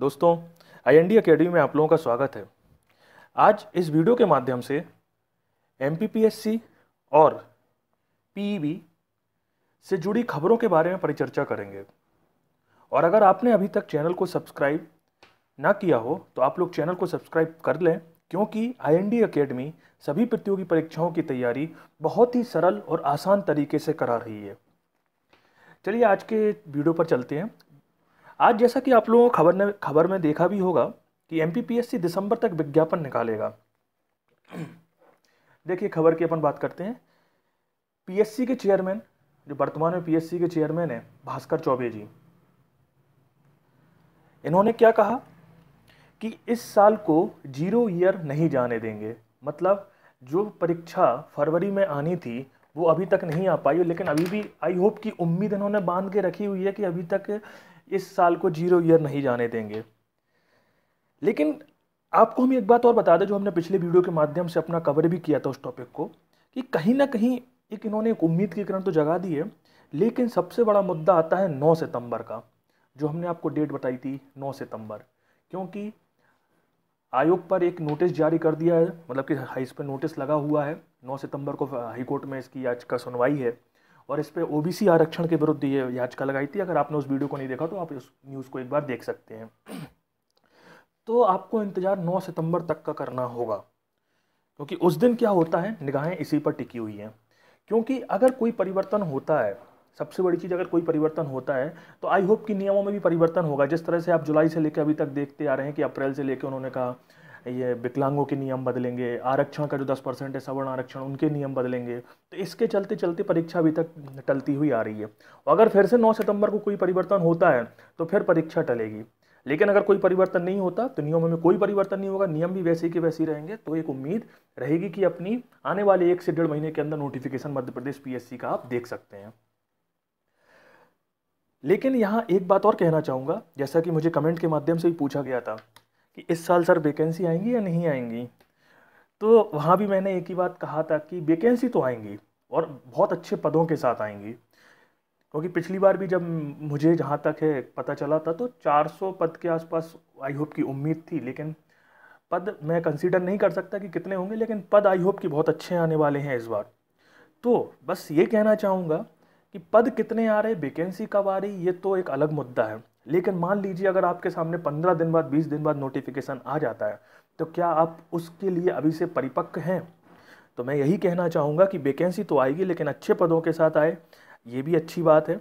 दोस्तों आई N D academy में आप लोगों का स्वागत है आज इस वीडियो के माध्यम से M P P S C और पी ई e से जुड़ी खबरों के बारे में परिचर्चा करेंगे और अगर आपने अभी तक चैनल को सब्सक्राइब ना किया हो तो आप लोग चैनल को सब्सक्राइब कर लें क्योंकि आई एन डी अकेडमी सभी प्रतियोगी परीक्षाओं की तैयारी बहुत ही सरल और आसान तरीके से करा रही है चलिए आज के वीडियो पर चलते हैं आज जैसा कि आप लोगों को खबर ने खबर में देखा भी होगा कि एम दिसंबर तक विज्ञापन निकालेगा देखिए खबर की अपन बात करते हैं पीएससी के चेयरमैन जो वर्तमान में पीएससी के चेयरमैन है भास्कर चौबे जी इन्होंने क्या कहा कि इस साल को जीरो ईयर नहीं जाने देंगे मतलब जो परीक्षा फरवरी में आनी थी वो अभी तक नहीं आ पाई लेकिन अभी भी आई होप की उम्मीद इन्होंने बांध के रखी हुई है कि अभी तक इस साल को जीरो ईयर नहीं जाने देंगे लेकिन आपको हम एक बात और बता दें जो हमने पिछले वीडियो के माध्यम से अपना कवर भी किया था उस टॉपिक को कि कहीं ना कहीं एक इन्होंने एक उम्मीद की किरण तो जगा दी है लेकिन सबसे बड़ा मुद्दा आता है नौ सितंबर का जो हमने आपको डेट बताई थी नौ सितंबर क्योंकि आयोग पर एक नोटिस जारी कर दिया है मतलब कि इस पर नोटिस लगा हुआ है नौ सितंबर को हाईकोर्ट में इसकी याचिका सुनवाई है और इस पर ओ आरक्षण के विरुद्ध ये याचिका लगाई थी अगर आपने उस वीडियो को नहीं देखा तो आप उस न्यूज़ को एक बार देख सकते हैं तो आपको इंतज़ार 9 सितंबर तक का करना होगा क्योंकि उस दिन क्या होता है निगाहें इसी पर टिकी हुई हैं क्योंकि अगर कोई परिवर्तन होता है सबसे बड़ी चीज़ अगर कोई परिवर्तन होता है तो आई होप कि नियमों में भी परिवर्तन होगा जिस तरह से आप जुलाई से लेकर अभी तक देखते आ रहे हैं कि अप्रैल से लेकर उन्होंने कहा ये विकलांगों के नियम बदलेंगे आरक्षण का जो दस परसेंट है सवर्ण आरक्षण उनके नियम बदलेंगे तो इसके चलते चलते परीक्षा अभी तक टलती हुई आ रही है अगर फिर से नौ सितंबर को कोई परिवर्तन होता है तो फिर परीक्षा टलेगी लेकिन अगर कोई परिवर्तन नहीं होता तो नियमों में कोई परिवर्तन नहीं होगा नियम भी वैसे के वैसे ही रहेंगे तो एक उम्मीद रहेगी कि अपनी आने वाले एक से डेढ़ महीने के अंदर नोटिफिकेशन मध्य प्रदेश पीएससी का आप देख सकते हैं लेकिन यहाँ एक बात और कहना चाहूँगा जैसा कि मुझे कमेंट के माध्यम से भी पूछा गया था कि इस साल सर वेकेंसी आएंगी या नहीं आएंगी तो वहाँ भी मैंने एक ही बात कहा था कि वेकेंसी तो आएंगी और बहुत अच्छे पदों के साथ आएंगी क्योंकि पिछली बार भी जब मुझे जहाँ तक है पता चला था तो 400 पद के आसपास आई होप की उम्मीद थी लेकिन पद मैं कंसीडर नहीं कर सकता कि कितने होंगे लेकिन पद आई होप कि बहुत अच्छे आने वाले हैं इस बार तो बस ये कहना चाहूँगा कि पद कितने आ रहे वेकेंसी कब आ रही ये तो एक अलग मुद्दा है लेकिन मान लीजिए अगर आपके सामने पंद्रह दिन बाद बीस दिन बाद नोटिफिकेशन आ जाता है तो क्या आप उसके लिए अभी से परिपक्व हैं तो मैं यही कहना चाहूँगा कि वैकेंसी तो आएगी लेकिन अच्छे पदों के साथ आए ये भी अच्छी बात है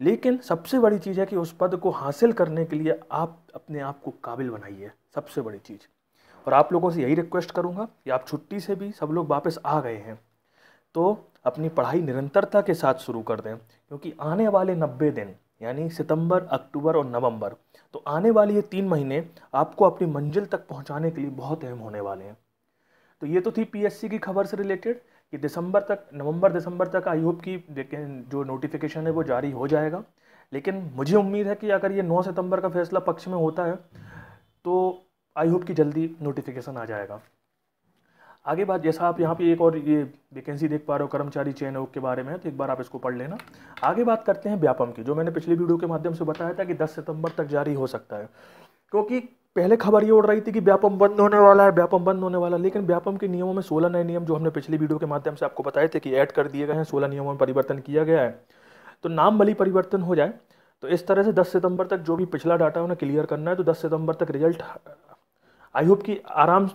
लेकिन सबसे बड़ी चीज़ है कि उस पद को हासिल करने के लिए आप अपने आप को काबिल बनाइए सबसे बड़ी चीज़ और आप लोगों से यही रिक्वेस्ट करूँगा कि आप छुट्टी से भी सब लोग वापस आ गए हैं तो अपनी पढ़ाई निरंतरता के साथ शुरू कर दें क्योंकि आने वाले नब्बे दिन यानी सितंबर अक्टूबर और नवंबर तो आने वाले ये तीन महीने आपको अपनी मंजिल तक पहुंचाने के लिए बहुत अहम होने वाले हैं तो ये तो थी पीएससी की खबर से रिलेटेड कि दिसंबर तक नवंबर दिसंबर तक आई होप कि देखें जो नोटिफिकेशन है वो जारी हो जाएगा लेकिन मुझे उम्मीद है कि अगर ये 9 सितंबर का फैसला पक्ष में होता है तो आई होप कि जल्दी नोटिफिकेशन आ जाएगा आगे बात जैसा आप यहाँ पे एक और ये वैकेंसी देख पा रहे हो कर्मचारी चयन आयोग के बारे में तो एक बार आप इसको पढ़ लेना आगे बात करते हैं व्यापम की जो मैंने पिछली वीडियो के माध्यम से बताया था कि 10 सितंबर तक जारी हो सकता है क्योंकि पहले खबर ये उड़ रही थी कि व्यापम बंद होने वाला है व्यापम बंद होने वाला है लेकिन व्यापम के नियमों में सोलह नए नियम जो हमने पिछली वीडियो के माध्यम से आपको बताए थे कि ऐड कर दिए गए हैं सोलह नियमों में परिवर्तन किया गया है तो नाम बली परिवर्तन हो जाए तो इस तरह से 10 सितंबर तक जो भी पिछला डाटा है उन्हें क्लियर करना है तो 10 सितंबर तक रिजल्ट आई होप कि आराम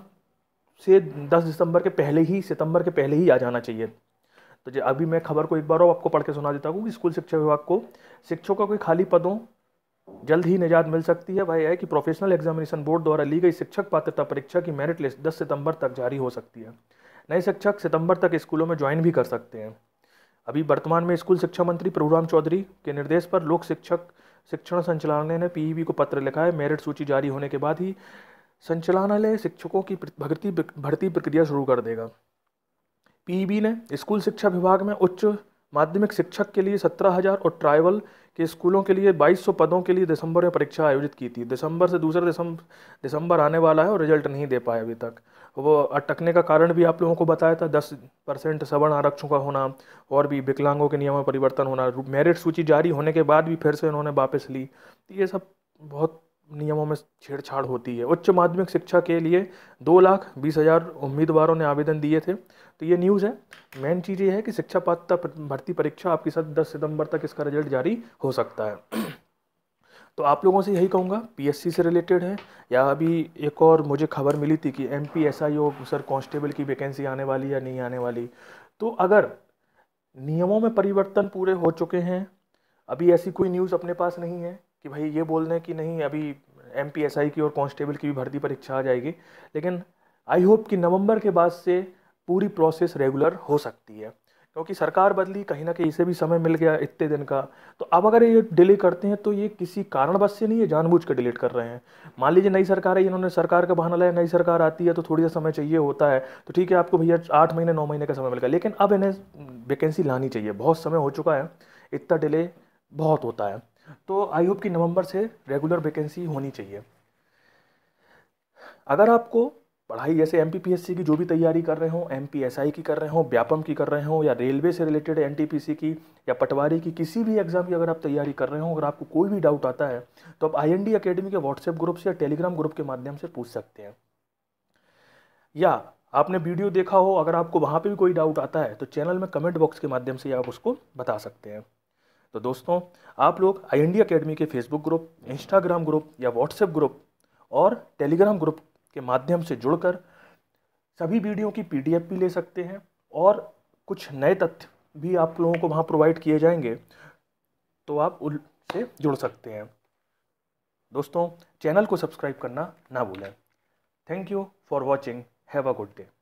से 10 दिसंबर के पहले ही सितंबर के पहले ही आ जाना चाहिए तो जो अभी मैं खबर को एक बार और आपको पढ़ के सुना देता हूँ कि स्कूल शिक्षा विभाग को शिक्षकों के खाली पदों जल्द ही निजात मिल सकती है वह है कि प्रोफेशनल एग्जामिनेशन बोर्ड द्वारा ली गई शिक्षक पात्रता परीक्षा की मेरिट लिस्ट दस सितंबर तक जारी हो सकती है नए शिक्षक सितंबर तक स्कूलों में ज्वाइन भी कर सकते हैं अभी वर्तमान में स्कूल शिक्षा मंत्री प्रभुराम चौधरी के निर्देश पर लोक शिक्षक शिक्षण संचालनालय ने पीईबी को पत्र लिखा है मेरिट सूची जारी होने के बाद ही संचालनालय शिक्षकों की भर्ती भर्ती प्रक्रिया शुरू कर देगा पीबी ने स्कूल शिक्षा विभाग में उच्च माध्यमिक शिक्षक के लिए सत्रह हज़ार और ट्राइबल के स्कूलों के लिए बाईस सौ पदों के लिए दिसंबर में परीक्षा आयोजित की थी दिसंबर से दूसरा दिसंबर दिसंबर आने वाला है और रिजल्ट नहीं दे पाए अभी तक वो अटकने का कारण भी आप लोगों को बताया था दस परसेंट सवर्ण आरक्षण का होना और भी विकलांगों के नियमों में परिवर्तन होना मेरिट सूची जारी होने के बाद भी फिर से उन्होंने वापस ली तो ये सब बहुत नियमों में छेड़छाड़ होती है उच्च माध्यमिक शिक्षा के लिए दो लाख बीस हज़ार उम्मीदवारों ने आवेदन दिए थे तो ये न्यूज़ है मेन चीज़ ये है कि शिक्षा पात्रता भर्ती परीक्षा आपके साथ दस सितंबर तक इसका रिजल्ट जारी हो सकता है तो आप लोगों से यही कहूँगा पीएससी से रिलेटेड है या अभी एक और मुझे खबर मिली थी कि M P S I sir constable की वैकेंसी आने वाली या नहीं आने वाली तो अगर नियमों में परिवर्तन पूरे हो चुके हैं अभी ऐसी कोई न्यूज़ अपने पास नहीं है कि भाई ये बोल दें कि नहीं अभी एम की और कॉन्स्टेबल की भी भर्ती परीक्षा आ जाएगी लेकिन आई होप कि नवंबर के बाद से पूरी प्रोसेस रेगुलर हो सकती है क्योंकि सरकार बदली कहीं ना कहीं इसे भी समय मिल गया इतने दिन का तो अब अगर ये डिले करते हैं तो ये किसी कारणवश से नहीं है जानबूझ कर डिलीट कर रहे हैं मान लीजिए नई सरकार है इन्होंने सरकार का बहाना लाया नई सरकार आती है तो थोड़ी सा समय चाहिए होता है तो ठीक है आपको भैया आठ महीने नौ महीने का समय मिल गया लेकिन अब इन्हें वैकेंसी लानी चाहिए बहुत समय हो चुका है इतना डिले बहुत होता है तो आई होप कि नवंबर से रेगुलर वैकेंसी होनी चाहिए अगर आपको पढ़ाई जैसे एम की जो भी तैयारी कर रहे हो एम की कर रहे हो व्यापम की कर रहे हो या रेलवे से रिलेटेड एन की या पटवारी की किसी भी एग्ज़ाम की अगर आप तैयारी कर रहे हो अगर आपको कोई भी डाउट आता है तो आप आई एन डी अकेडमी के व्हाट्सएप ग्रुप से या टेलीग्राम ग्रुप के माध्यम से पूछ सकते हैं या आपने वीडियो देखा हो अगर आपको वहाँ पे भी कोई डाउट आता है तो चैनल में कमेंट बॉक्स के माध्यम से आप उसको बता सकते हैं तो दोस्तों आप लोग आई एन डी अकेडमी के फेसबुक ग्रुप इंस्टाग्राम ग्रुप या व्हाट्सएप ग्रुप और टेलीग्राम ग्रुप के माध्यम से जुड़कर सभी वीडियो की पी भी ले सकते हैं और कुछ नए तथ्य भी आप लोगों को वहाँ प्रोवाइड किए जाएंगे तो आप उनसे जुड़ सकते हैं दोस्तों चैनल को सब्सक्राइब करना ना भूलें thank you for watching have a good day